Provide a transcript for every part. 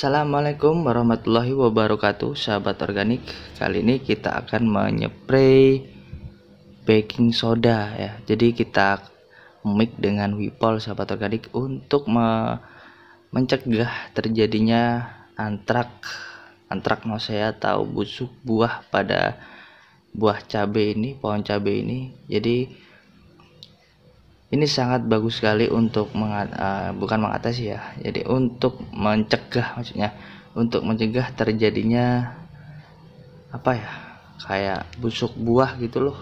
Assalamualaikum warahmatullahi wabarakatuh sahabat organik kali ini kita akan menyepray baking soda ya jadi kita mix dengan wipol sahabat organik untuk me mencegah terjadinya antrak antrak saya tahu busuk buah pada buah cabai ini pohon cabai ini jadi ini sangat bagus sekali untuk mengat, uh, bukan mengatasi ya jadi untuk mencegah maksudnya untuk mencegah terjadinya apa ya kayak busuk buah gitu loh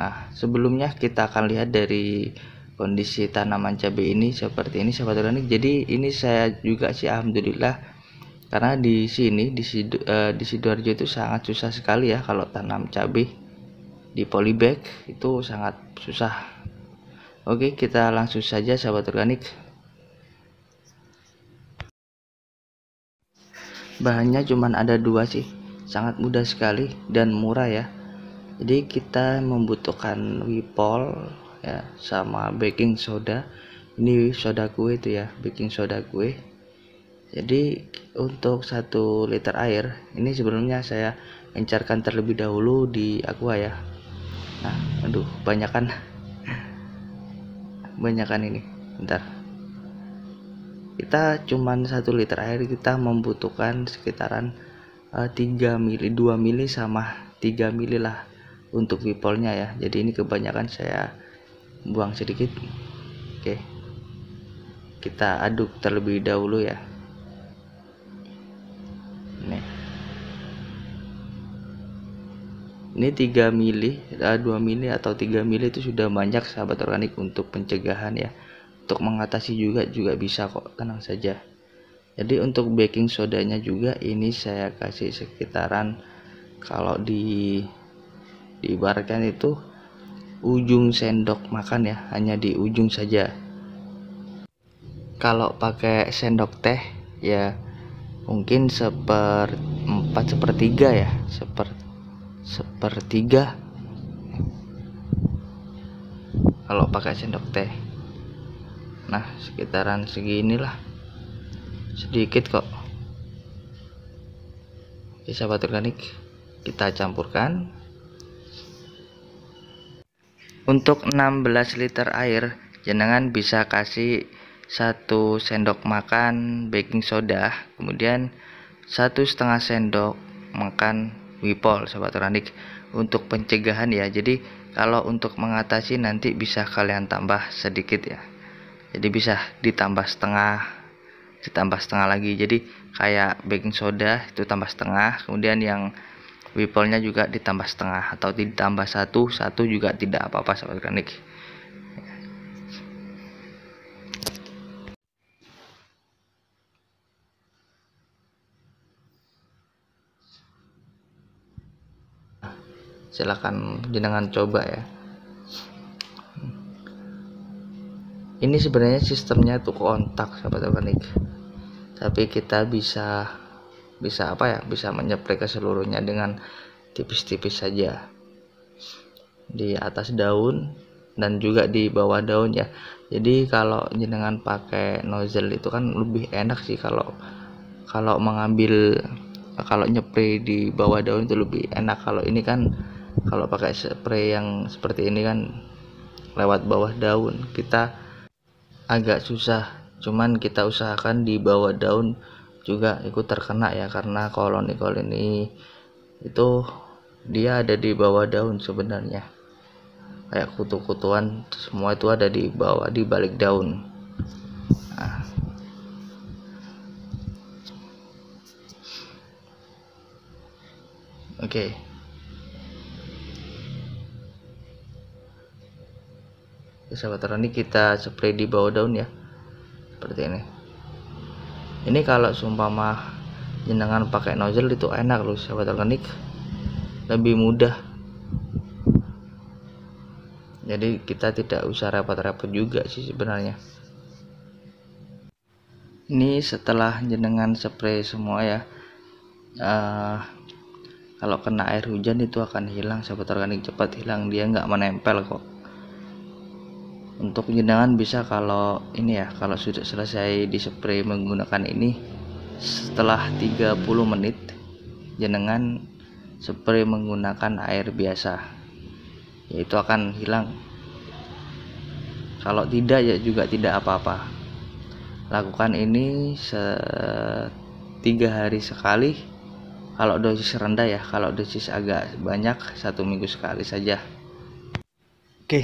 nah sebelumnya kita akan lihat dari kondisi tanaman cabai ini seperti ini sahabat organik jadi ini saya juga sih alhamdulillah karena di sini di, Sidu, uh, eh, di sidoarjo itu sangat susah sekali ya kalau tanam cabai di polybag itu sangat susah Oke, kita langsung saja sahabat organik. Bahannya cuman ada dua sih, sangat mudah sekali dan murah ya. Jadi kita membutuhkan wipol ya sama baking soda. Ini soda kue itu ya, baking soda kue. Jadi untuk satu liter air ini sebelumnya saya encarkan terlebih dahulu di aqua ya. Nah, aduh, banyak kan kebanyakan ini bentar kita cuman satu liter air kita membutuhkan sekitaran uh, eh, 3 mili 2 mili sama 3 mili lah untuk wipolnya ya jadi ini kebanyakan saya buang sedikit oke kita aduk terlebih dahulu ya ini 3 mili 2 eh, mili atau 3 mili itu sudah banyak sahabat organik untuk pencegahan ya untuk mengatasi juga juga bisa kok tenang saja jadi untuk baking sodanya juga ini saya kasih sekitaran kalau di diibaratkan itu ujung sendok makan ya hanya di ujung saja kalau pakai sendok teh ya mungkin seperempat sepertiga ya seperti sepertiga kalau pakai sendok teh nah sekitaran seginilah sedikit kok Bisa sahabat organik kita campurkan untuk 16 liter air jenengan bisa kasih satu sendok makan baking soda kemudian satu setengah sendok makan Wipol sobat Ranik untuk pencegahan ya jadi kalau untuk mengatasi nanti bisa kalian tambah sedikit ya jadi bisa ditambah setengah ditambah setengah lagi jadi kayak baking soda itu tambah setengah kemudian yang wipolnya juga ditambah setengah atau ditambah satu satu juga tidak apa-apa sobat Ranik silahkan jenengan coba ya ini sebenarnya sistemnya itu kontak sahabat organik tapi kita bisa bisa apa ya bisa menyeplai ke seluruhnya dengan tipis-tipis saja di atas daun dan juga di bawah daun ya jadi kalau jenengan pakai nozzle itu kan lebih enak sih kalau kalau mengambil kalau nyepri di bawah daun itu lebih enak kalau ini kan kalau pakai spray yang seperti ini kan lewat bawah daun kita agak susah cuman kita usahakan di bawah daun juga ikut terkena ya karena koloni-koloni itu dia ada di bawah daun sebenarnya kayak kutu-kutuan semua itu ada di bawah di balik daun nah. oke okay. sahabat tani kita spray di bawah daun ya seperti ini ini kalau sumpama jenengan pakai nozzle itu enak loh sahabat organik lebih mudah jadi kita tidak usah repot-repot juga sih sebenarnya ini setelah jenengan spray semua ya uh, kalau kena air hujan itu akan hilang sahabat organik cepat hilang dia nggak menempel kok untuk penyendangan bisa kalau ini ya kalau sudah selesai di menggunakan ini setelah 30 menit jenengan spray menggunakan air biasa yaitu akan hilang kalau tidak ya juga tidak apa-apa lakukan ini tiga hari sekali kalau dosis rendah ya kalau dosis agak banyak satu minggu sekali saja oke